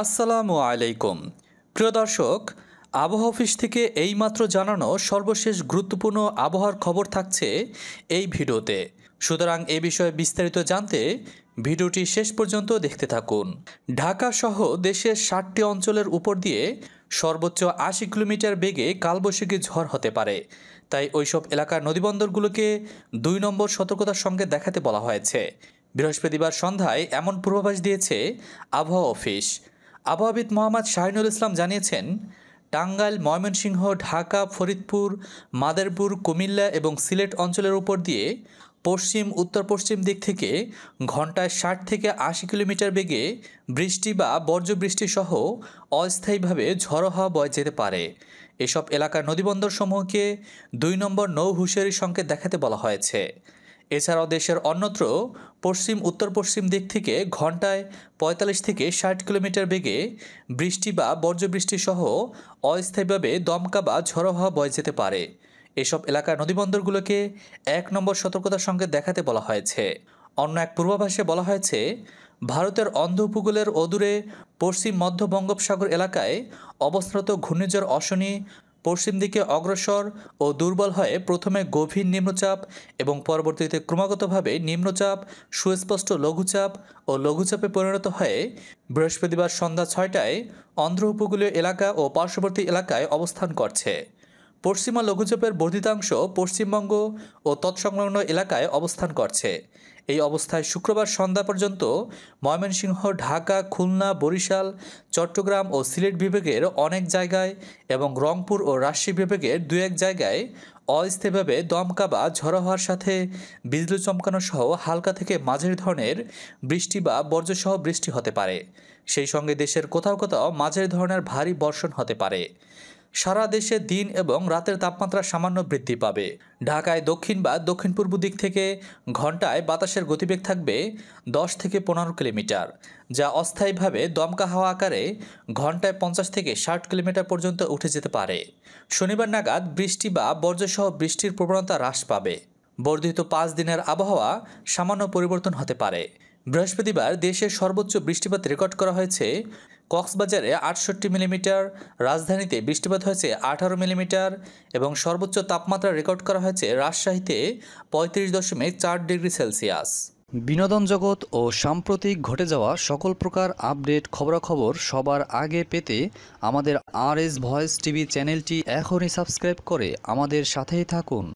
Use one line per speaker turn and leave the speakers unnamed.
আসসালামু আলাইকুম প্রিয় দর্শক আবহাওয়া অফিস থেকে এইমাত্র জানানো সর্বশেষ গুরুত্বপূর্ণ আবহাওয়ার খবর থাকছে এই ভিডিওতে সুতরাং এ বিষয়ে বিস্তারিত জানতে ভিডিওটি শেষ পর্যন্ত দেখতে থাকুন ঢাকা সহ দেশের ষাটটি অঞ্চলের উপর দিয়ে সর্বোচ্চ আশি কিলোমিটার বেগে কালবৈশাখী ঝড় হতে পারে তাই ওইসব এলাকার নদীবন্দরগুলোকে দুই নম্বর সতর্কতার সঙ্গে দেখাতে বলা হয়েছে বৃহস্পতিবার সন্ধ্যায় এমন পূর্বাভাস দিয়েছে আবহাওয়া অফিস আবহাবিদ মোহাম্মদ শাহিনুল ইসলাম জানিয়েছেন টাঙ্গাইল ময়মনসিংহ ঢাকা ফরিদপুর মাদারপুর কুমিল্লা এবং সিলেট অঞ্চলের উপর দিয়ে পশ্চিম উত্তর পশ্চিম দিক থেকে ঘন্টায় ষাট থেকে আশি কিলোমিটার বেগে বৃষ্টি বা বর্জ্য বৃষ্টিসহ অস্থায়ীভাবে ঝড়ো হওয়া বয় যেতে পারে এসব এলাকার নদীবন্দরসমূহকে দুই নম্বর নৌ হুঁশিয়ারি সংকেত দেখাতে বলা হয়েছে এছাড়াও দেশের অন্যত্র পশ্চিম উত্তর পশ্চিম দিক থেকে ঘন্টায় ৪৫ থেকে ষাট কিলোমিটার বেগে বৃষ্টি বা বর্জ্যবৃষ্টি সহ অস্থায়ীভাবে দমকা বা ঝড়ো হওয়া বয়ে যেতে পারে এসব এলাকার নদীবন্দরগুলোকে এক নম্বর সতর্কতার সঙ্গে দেখাতে বলা হয়েছে অন্য এক পূর্বাভাসে বলা হয়েছে ভারতের অন্ধ উপকূলের অদূরে পশ্চিম মধ্য বঙ্গোপসাগর এলাকায় অবস্থিত ঘূর্ণিঝড় অশনি পশ্চিম দিকে অগ্রসর ও দুর্বল হয়ে প্রথমে গভীর নিম্নচাপ এবং পরবর্তীতে ক্রমাগতভাবে নিম্নচাপ সুস্পষ্ট লঘুচাপ ও লঘুচাপে পরিণত হয়ে বৃহস্পতিবার সন্ধ্যা ছয়টায় অন্ধ্র উপকূলীয় এলাকা ও পার্শ্ববর্তী এলাকায় অবস্থান করছে পশ্চিমা লঘুচাপের বর্ধিতাংশ পশ্চিমবঙ্গ ও তৎসংলগ্ন এলাকায় অবস্থান করছে এই অবস্থায় শুক্রবার সন্ধ্যা পর্যন্ত ময়মনসিংহ ঢাকা খুলনা বরিশাল চট্টগ্রাম ও সিলেট বিভাগের অনেক জায়গায় এবং রংপুর ও রাজশাহী বিভাগের দু এক জায়গায় অস্থায়ীভাবে দমকা বা ঝড়ো হওয়ার সাথে বিজলি চমকানো সহ হালকা থেকে মাঝের ধরনের বৃষ্টি বা বর্জ্যসহ বৃষ্টি হতে পারে সেই সঙ্গে দেশের কোথাও কোথাও মাঝের ধরনের ভারী বর্ষণ হতে পারে সারা দেশে দিন এবং রাতের তাপমাত্রা সামান্য বৃদ্ধি পাবে ঢাকায় দক্ষিণ বা দক্ষিণ পূর্ব দিক থেকে ঘন্টায় বাতাসের গতিবেগ থাকবে দশ থেকে পনেরো কিলোমিটার যা অস্থায়ীভাবে দমকা হাওয়া আকারে ঘন্টায় পঞ্চাশ থেকে ষাট কিলোমিটার পর্যন্ত উঠে যেতে পারে শনিবার নাগাদ বৃষ্টি বা বর্জ্যসহ বৃষ্টির প্রবণতা হ্রাস পাবে বর্ধিত পাঁচ দিনের আবহাওয়া সামান্য পরিবর্তন হতে পারে বৃহস্পতিবার দেশের সর্বোচ্চ বৃষ্টিপাত রেকর্ড করা হয়েছে কক্সবাজারে আটষট্টি মিলিমিটার রাজধানীতে বৃষ্টিপাত হয়েছে আঠারো মিলিমিটার এবং সর্বোচ্চ তাপমাত্রা রেকর্ড করা হয়েছে রাজশাহীতে পঁয়ত্রিশ দশমিক চার ডিগ্রি সেলসিয়াস বিনোদন জগৎ ও সাম্প্রতিক ঘটে যাওয়া সকল প্রকার আপডেট খবরাখবর সবার আগে পেতে আমাদের আর এস ভয়েস টিভি চ্যানেলটি এখনই সাবস্ক্রাইব করে আমাদের সাথেই থাকুন